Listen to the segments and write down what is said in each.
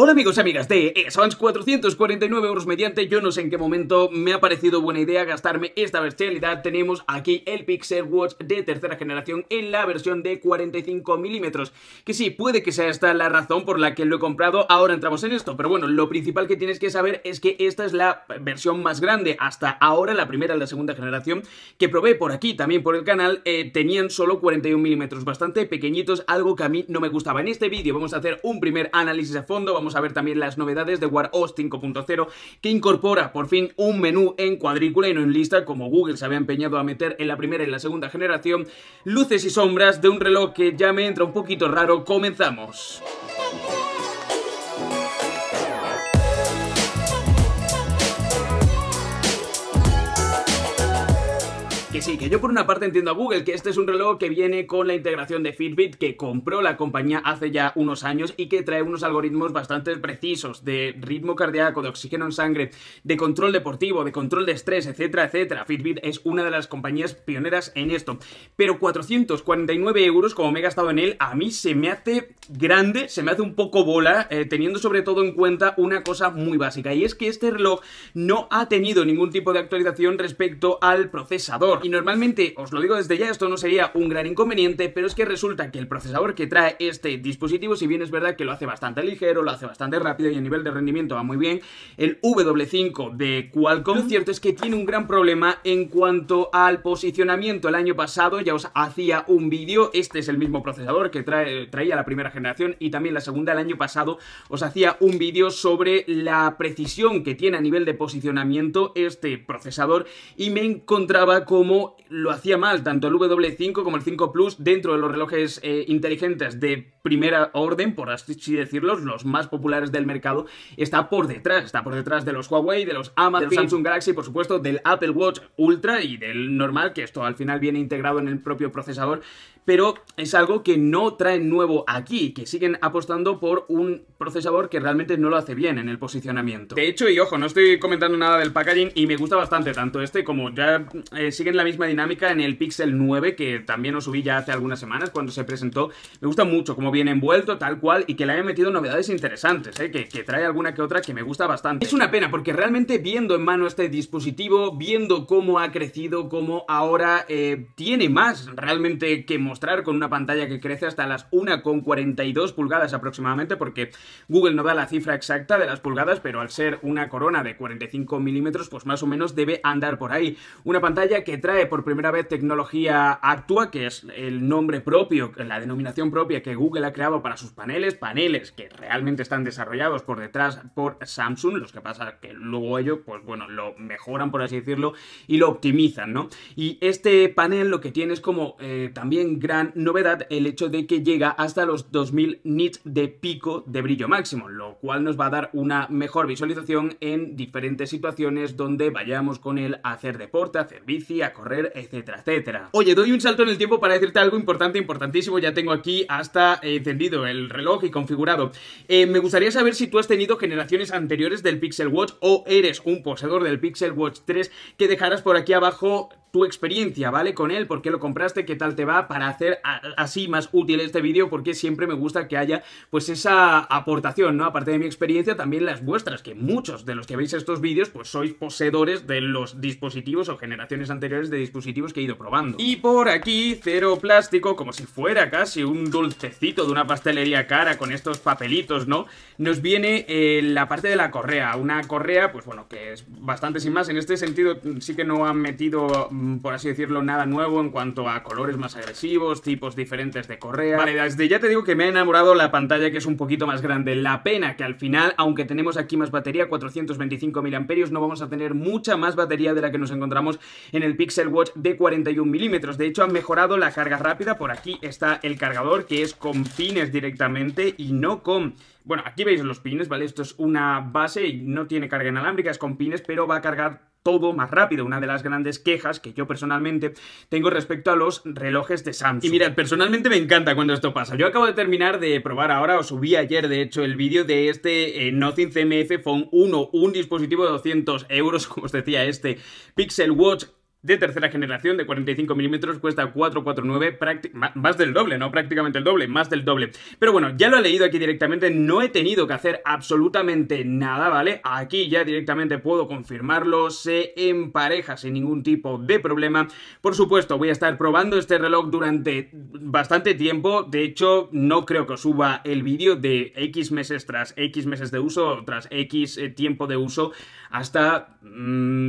Hola amigos y amigas de SONS 449 euros mediante, yo no sé en qué momento me ha parecido buena idea gastarme esta versatilidad, tenemos aquí el Pixel Watch de tercera generación en la versión de 45 milímetros, que sí, puede que sea esta la razón por la que lo he comprado, ahora entramos en esto, pero bueno, lo principal que tienes que saber es que esta es la versión más grande, hasta ahora la primera y la segunda generación, que probé por aquí, también por el canal, eh, tenían solo 41 milímetros, bastante pequeñitos, algo que a mí no me gustaba. En este vídeo vamos a hacer un primer análisis a fondo, vamos a ver también las novedades de War 5.0 que incorpora por fin un menú en cuadrícula y no en lista como Google se había empeñado a meter en la primera y en la segunda generación, luces y sombras de un reloj que ya me entra un poquito raro, comenzamos. Que sí, que yo por una parte entiendo a Google que este es un reloj que viene con la integración de Fitbit que compró la compañía hace ya unos años y que trae unos algoritmos bastante precisos de ritmo cardíaco, de oxígeno en sangre, de control deportivo, de control de estrés, etcétera, etcétera. Fitbit es una de las compañías pioneras en esto. Pero 449 euros, como me he gastado en él, a mí se me hace grande, se me hace un poco bola, eh, teniendo sobre todo en cuenta una cosa muy básica, y es que este reloj no ha tenido ningún tipo de actualización respecto al procesador. Y normalmente, os lo digo desde ya, esto no sería un gran inconveniente, pero es que resulta que el procesador que trae este dispositivo, si bien es verdad que lo hace bastante ligero, lo hace bastante rápido y a nivel de rendimiento va muy bien, el W5 de Qualcomm, cierto es que tiene un gran problema en cuanto al posicionamiento. El año pasado ya os hacía un vídeo, este es el mismo procesador que trae, traía la primera generación y también la segunda el año pasado, os hacía un vídeo sobre la precisión que tiene a nivel de posicionamiento este procesador y me encontraba con lo hacía mal tanto el W5 como el 5 Plus dentro de los relojes eh, inteligentes de primera orden, por así decirlo, los más populares del mercado, está por detrás. Está por detrás de los Huawei, de los Amazon Samsung Galaxy, por supuesto, del Apple Watch Ultra y del normal, que esto al final viene integrado en el propio procesador, pero es algo que no traen nuevo aquí, que siguen apostando por un procesador que realmente no lo hace bien en el posicionamiento. De hecho, y ojo, no estoy comentando nada del packaging y me gusta bastante tanto este como ya eh, siguen la misma dinámica en el Pixel 9 que también os subí ya hace algunas semanas cuando se presentó. Me gusta mucho cómo viene envuelto, tal cual, y que le hayan metido novedades interesantes, eh, que, trae alguna que otra que me gusta bastante. Es una pena porque realmente viendo en mano este dispositivo, viendo cómo ha crecido, cómo ahora eh, tiene más realmente que mostrar con una pantalla que crece hasta las 1,42 pulgadas aproximadamente, porque Google no da la cifra exacta de las pulgadas, pero al ser una corona de 45 milímetros, pues más o menos debe andar por ahí. Una pantalla que trae por primera vez tecnología Actua, que es el nombre propio, la denominación propia que Google ha creado para sus paneles, paneles que realmente están desarrollados por detrás por Samsung, los que pasa que luego ellos, pues bueno, lo mejoran, por así decirlo, y lo optimizan, ¿no? Y este panel lo que tiene es como eh, también también gran novedad el hecho de que llega hasta los 2000 nits de pico de brillo máximo, lo cual nos va a dar una mejor visualización en diferentes situaciones donde vayamos con él a hacer deporte, a hacer bici, a correr, etcétera, etcétera. Oye, doy un salto en el tiempo para decirte algo importante, importantísimo, ya tengo aquí hasta eh, encendido el reloj y configurado. Eh, me gustaría saber si tú has tenido generaciones anteriores del Pixel Watch o eres un poseedor del Pixel Watch 3 que dejarás por aquí abajo tu experiencia, ¿vale? Con él, por qué lo compraste, qué tal te va, para hacer así más útil este vídeo, porque siempre me gusta que haya pues esa aportación, ¿no? Aparte de mi experiencia, también las vuestras, que muchos de los que veis estos vídeos, pues sois poseedores de los dispositivos o generaciones anteriores de dispositivos que he ido probando. Y por aquí, cero plástico, como si fuera casi un dulcecito de una pastelería cara con estos papelitos, ¿no? Nos viene eh, la parte de la correa, una correa, pues bueno, que es bastante sin más, en este sentido sí que no han metido Mm, por así decirlo, nada nuevo en cuanto a colores más agresivos, tipos diferentes de correa. Vale, desde ya te digo que me ha enamorado la pantalla que es un poquito más grande. La pena que al final, aunque tenemos aquí más batería, 425 amperios, no vamos a tener mucha más batería de la que nos encontramos en el Pixel Watch de 41 milímetros. De hecho, han mejorado la carga rápida. Por aquí está el cargador, que es con pines directamente y no con bueno, aquí veis los pines, ¿vale? Esto es una base y no tiene carga inalámbrica, es con pines, pero va a cargar todo más rápido, una de las grandes quejas que yo personalmente tengo respecto a los relojes de Samsung. Y mirad, personalmente me encanta cuando esto pasa. Yo acabo de terminar de probar ahora, o subí ayer de hecho el vídeo de este eh, Nothing CMF Phone 1, un dispositivo de 200 euros, como os decía este Pixel Watch de tercera generación de 45 milímetros cuesta 449, más del doble, ¿no? Prácticamente el doble, más del doble. Pero bueno, ya lo he leído aquí directamente, no he tenido que hacer absolutamente nada, ¿vale? Aquí ya directamente puedo confirmarlo, se empareja sin ningún tipo de problema. Por supuesto, voy a estar probando este reloj durante bastante tiempo, de hecho, no creo que suba el vídeo de X meses tras X meses de uso, tras X eh, tiempo de uso, hasta mm,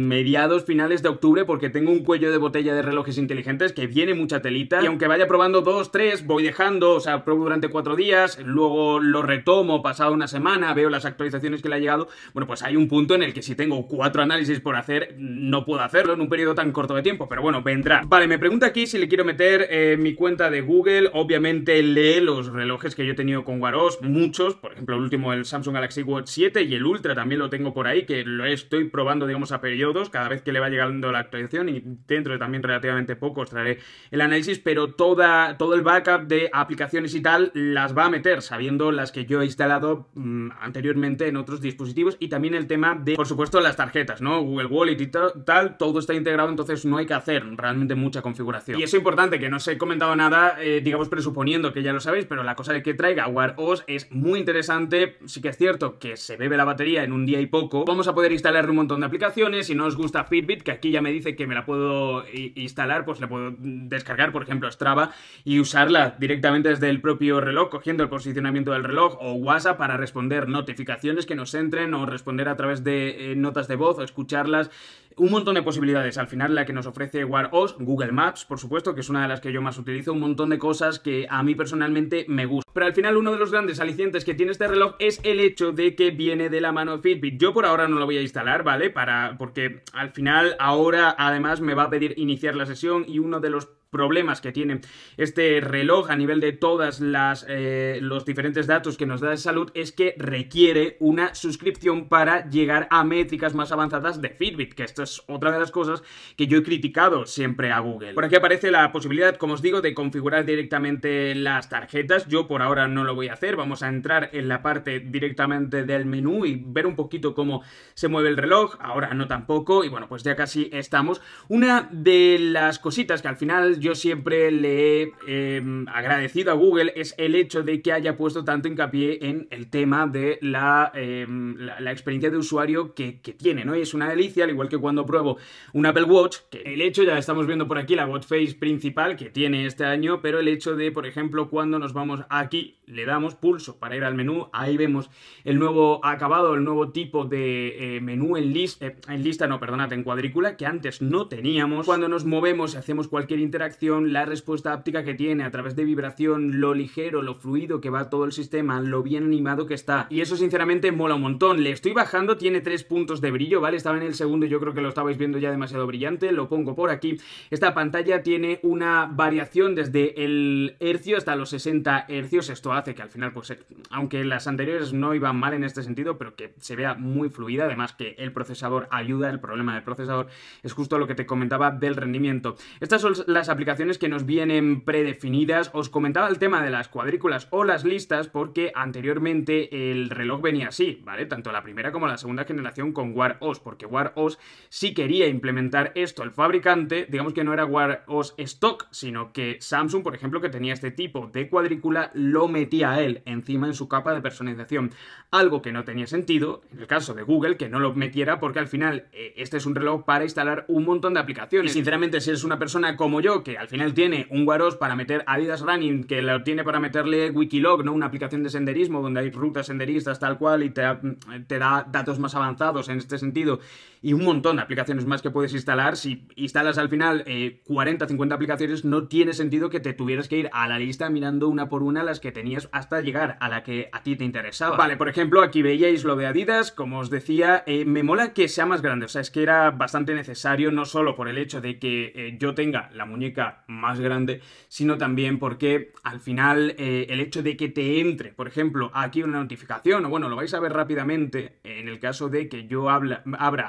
mediados, finales de octubre, porque tengo tengo un cuello de botella de relojes inteligentes que viene mucha telita. Y aunque vaya probando dos, tres, voy dejando, o sea, pruebo durante cuatro días, luego lo retomo pasado una semana, veo las actualizaciones que le ha llegado. Bueno, pues hay un punto en el que si tengo cuatro análisis por hacer, no puedo hacerlo en un periodo tan corto de tiempo, pero bueno, vendrá. Vale, me pregunta aquí si le quiero meter eh, mi cuenta de Google. Obviamente lee los relojes que yo he tenido con Waros, muchos, por ejemplo, el último, el Samsung Galaxy Watch 7 y el Ultra también lo tengo por ahí, que lo estoy probando, digamos, a periodos, cada vez que le va llegando la actualización dentro de también relativamente poco os traeré el análisis, pero toda, todo el backup de aplicaciones y tal las va a meter, sabiendo las que yo he instalado mm, anteriormente en otros dispositivos y también el tema de, por supuesto, las tarjetas, ¿no? Google Wallet y tal, todo está integrado, entonces no hay que hacer realmente mucha configuración. Y es importante, que no os he comentado nada, eh, digamos presuponiendo que ya lo sabéis, pero la cosa de que traiga OS es muy interesante, sí que es cierto que se bebe la batería en un día y poco, vamos a poder instalar un montón de aplicaciones, si no os gusta Fitbit, que aquí ya me dice que me la puedo instalar, pues la puedo descargar, por ejemplo, Strava, y usarla directamente desde el propio reloj, cogiendo el posicionamiento del reloj o WhatsApp para responder notificaciones que nos entren o responder a través de eh, notas de voz o escucharlas un montón de posibilidades. Al final, la que nos ofrece War OS, Google Maps, por supuesto, que es una de las que yo más utilizo, un montón de cosas que a mí personalmente me gustan. Pero al final, uno de los grandes alicientes que tiene este reloj es el hecho de que viene de la mano de Fitbit. Yo por ahora no lo voy a instalar, ¿vale? Para, porque al final, ahora además me va a pedir iniciar la sesión y uno de los problemas que tiene este reloj a nivel de todas las eh, los diferentes datos que nos da de salud es que requiere una suscripción para llegar a métricas más avanzadas de Fitbit, que esto es otra de las cosas que yo he criticado siempre a Google. Por aquí aparece la posibilidad, como os digo, de configurar directamente las tarjetas. Yo por ahora no lo voy a hacer, vamos a entrar en la parte directamente del menú y ver un poquito cómo se mueve el reloj. Ahora no tampoco y bueno, pues ya casi estamos. Una de las cositas que al final yo siempre le he em, agradecido a Google es el hecho de que haya puesto tanto hincapié en el tema de la, em, experiencia de usuario que, tiene, ¿no? Y es una delicia, al igual que cuando pruebo un Apple Watch, que el hecho, ya estamos viendo por aquí la watch face principal que tiene este año, pero el hecho de, por ejemplo, cuando nos vamos aquí, le damos pulso para ir al menú, ahí vemos el nuevo acabado, el nuevo tipo de eh, menú en, eh, en lista, no, perdónate, en cuadrícula, que antes no teníamos. Cuando nos movemos y hacemos cualquier interacción, la respuesta áptica que tiene a través de vibración, lo ligero, lo fluido que va todo el sistema, lo bien animado que está. Y eso sinceramente mola un montón. Le estoy bajando, tiene tres puntos de brillo, ¿vale? Estaba en el segundo, yo creo que lo estabais viendo ya demasiado brillante, lo pongo por aquí. Esta pantalla tiene una variación desde el hercio hasta los 60 hercios. Esto hace que al final, pues, eh, aunque las anteriores no iban mal en este sentido, pero que se vea muy fluida. Además que el procesador ayuda, el problema del procesador es justo lo que te comentaba del rendimiento. Estas son las aplicaciones aplicaciones que nos vienen predefinidas. Os comentaba el tema de las cuadrículas o las listas porque anteriormente el reloj venía así, ¿vale? Tanto la primera como la segunda generación con War OS, porque War OS sí quería implementar esto. El fabricante, digamos que no era War OS Stock, sino que Samsung, por ejemplo, que tenía este tipo de cuadrícula, lo metía a él encima en su capa de personalización. Algo que no tenía sentido, en el caso de Google, que no lo metiera porque al final eh, este es un reloj para instalar un montón de aplicaciones. sinceramente, si eres una persona como yo, que al final tiene un Waros para meter Adidas Running, que lo tiene para meterle Wikilog, ¿no? Una aplicación de senderismo donde hay rutas senderistas tal cual y te, da datos más avanzados en este sentido. Y un montón de aplicaciones más que puedes instalar. Si instalas al final 40, eh, 50 aplicaciones, no tiene sentido que te tuvieras que ir a la lista mirando una por una las que tenías hasta llegar a la que a ti te interesaba. Vale, por ejemplo, aquí veíais lo de Adidas, como os decía, eh, me mola que sea más grande, o sea, es que era bastante necesario, no solo por el hecho de que eh, yo tenga la muñeca más grande, sino también porque al final eh, el hecho de que te entre, por ejemplo, aquí una notificación, o bueno, lo vais a ver rápidamente en el caso de que yo abra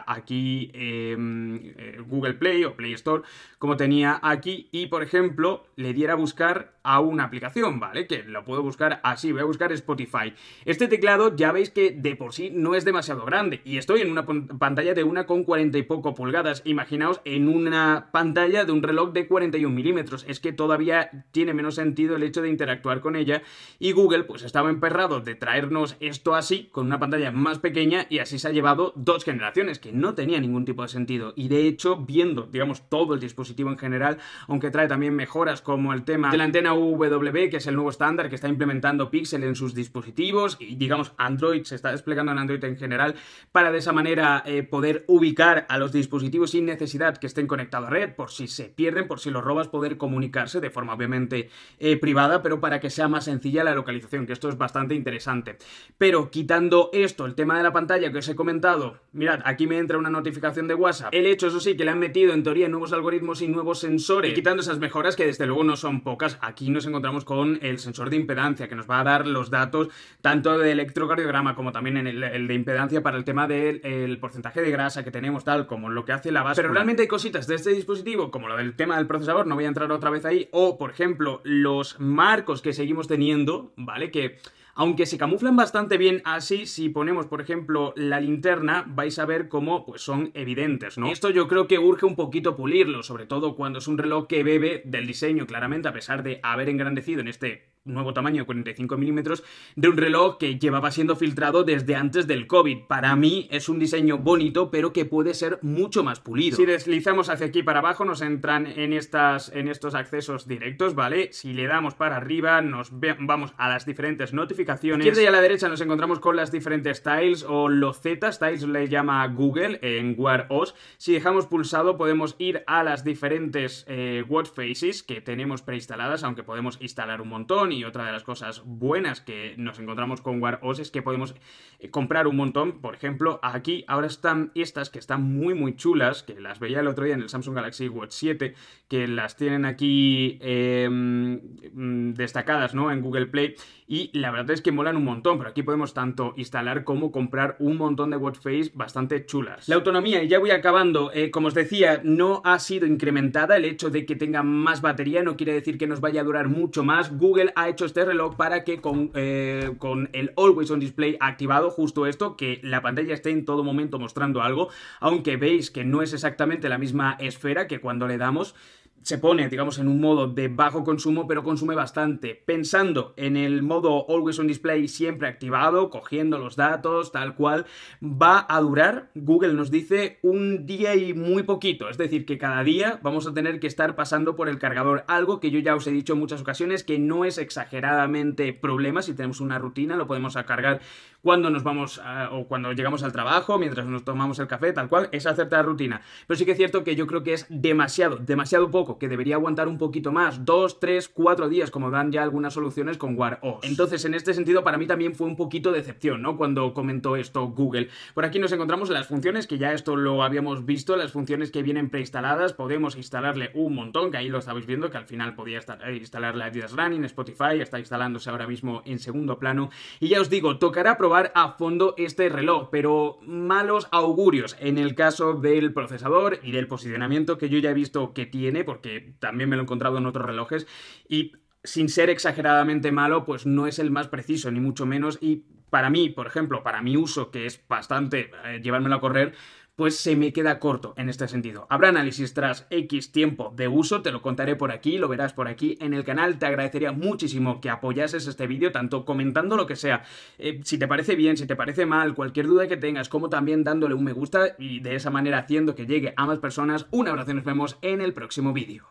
aquí em, eh, Google Play o Play Store, como tenía aquí, y por ejemplo, le diera a buscar a una aplicación, ¿vale? Que lo puedo buscar así, voy a buscar Spotify. Este teclado ya veis que de por sí no es demasiado grande y estoy en una pantalla de una con 40 y poco pulgadas. Imaginaos en una pantalla de un reloj de 40 milímetros. Es que todavía tiene menos sentido el hecho de interactuar con ella. Y Google, pues estaba emperrado de traernos esto así, con una pantalla más pequeña, y así se ha llevado dos generaciones, que no tenía ningún tipo de sentido. Y de hecho, viendo, digamos, todo el dispositivo en general, aunque trae también mejoras como el tema de la antena WW que es el nuevo estándar que está implementando Pixel en sus dispositivos, y digamos, Android se está desplegando en Android en general, para de esa manera eh, poder ubicar a los dispositivos sin necesidad que estén conectados a red, por si se pierden, por si los a poder comunicarse de forma obviamente eh, privada, pero para que sea más sencilla la localización, que esto es bastante interesante. Pero quitando esto, el tema de la pantalla que os he comentado, mirad, aquí me entra una notificación de WhatsApp. El hecho, eso sí, que le han metido en teoría nuevos algoritmos y nuevos sensores, quitando esas mejoras que desde luego no son pocas, aquí nos encontramos con el sensor de impedancia que nos va a dar los datos tanto de electrocardiograma como también en el, de impedancia para el tema del porcentaje de grasa que tenemos, tal como lo que hace la base. Pero realmente hay cositas de este dispositivo, como lo del tema del proceso no voy a entrar otra vez ahí. O, por ejemplo, los marcos que seguimos teniendo, ¿vale? Que aunque se camuflan bastante bien así, si ponemos, por ejemplo, la linterna, vais a ver cómo pues, son evidentes, ¿no? Esto yo creo que urge un poquito pulirlo, sobre todo cuando es un reloj que bebe del diseño, claramente, a pesar de haber engrandecido en este nuevo tamaño de 45 milímetros de un reloj que llevaba siendo filtrado desde antes del COVID. Para mí es un diseño bonito, pero que puede ser mucho más pulido. Si deslizamos hacia aquí para abajo, nos entran en, estas, en estos accesos directos, ¿vale? Si le damos para arriba, nos vamos a las diferentes notificaciones. Izquierda y a la derecha nos encontramos con las diferentes tiles o los Z, tiles le llama Google en Wear OS. Si dejamos pulsado, podemos ir a las diferentes watch eh, faces que tenemos preinstaladas, aunque podemos instalar un montón y otra de las cosas buenas que nos encontramos con War OS es que podemos eh, comprar un montón. Por ejemplo, aquí ahora están estas que están muy muy chulas, que las veía el otro día en el Samsung Galaxy Watch 7, que las tienen aquí em, mm, destacadas ¿no? en Google Play y la verdad es que molan un montón, pero aquí podemos tanto instalar como comprar un montón de face bastante chulas. La autonomía, y ya voy acabando, eh, como os decía, no ha sido incrementada, el hecho de que tenga más batería no quiere decir que nos vaya a durar mucho más. Google ha hecho este reloj para que con, eh, con el Always On Display activado, justo esto, que la pantalla esté en todo momento mostrando algo, aunque veis que no es exactamente la misma esfera que cuando le damos, se pone, digamos, en un modo de bajo consumo, pero consume bastante. Pensando en el modo Always on Display siempre activado, cogiendo los datos, tal cual, va a durar, Google nos dice, un día y muy poquito. Es decir, que cada día vamos a tener que estar pasando por el cargador. Algo que yo ya os he dicho en muchas ocasiones que no es exageradamente problema. Si tenemos una rutina, lo podemos cargar cuando nos vamos o cuando llegamos al trabajo, mientras nos tomamos el café, tal cual. Esa cierta rutina. Pero sí que es cierto que yo creo que es demasiado, demasiado poco que debería aguantar un poquito más, dos, tres, cuatro días, como dan ya algunas soluciones con War OS. Entonces, en este sentido, para mí también fue un poquito decepción, ¿no? Cuando comentó esto Google. Por aquí nos encontramos las funciones, que ya esto lo habíamos visto, las funciones que vienen preinstaladas, podemos instalarle un montón, que ahí lo estabais viendo, que al final podía estar, eh, instalar la Adidas Running, Spotify, está instalándose ahora mismo en segundo plano. Y ya os digo, tocará probar a fondo este reloj, pero malos augurios en el caso del procesador y del posicionamiento que yo ya he visto que tiene, que también me lo he encontrado en otros relojes y sin ser exageradamente malo, pues no es el más preciso, ni mucho menos, y para mí, por ejemplo, para mi uso, que es bastante eh, llevármelo a correr, pues se me queda corto en este sentido. Habrá análisis tras X tiempo de uso, te lo contaré por aquí, lo verás por aquí en el canal. Te agradecería muchísimo que apoyases este vídeo, tanto comentando lo que sea, eh, si te parece bien, si te parece mal, cualquier duda que tengas, como también dándole un me gusta y de esa manera haciendo que llegue a más personas. Un abrazo y nos vemos en el próximo vídeo.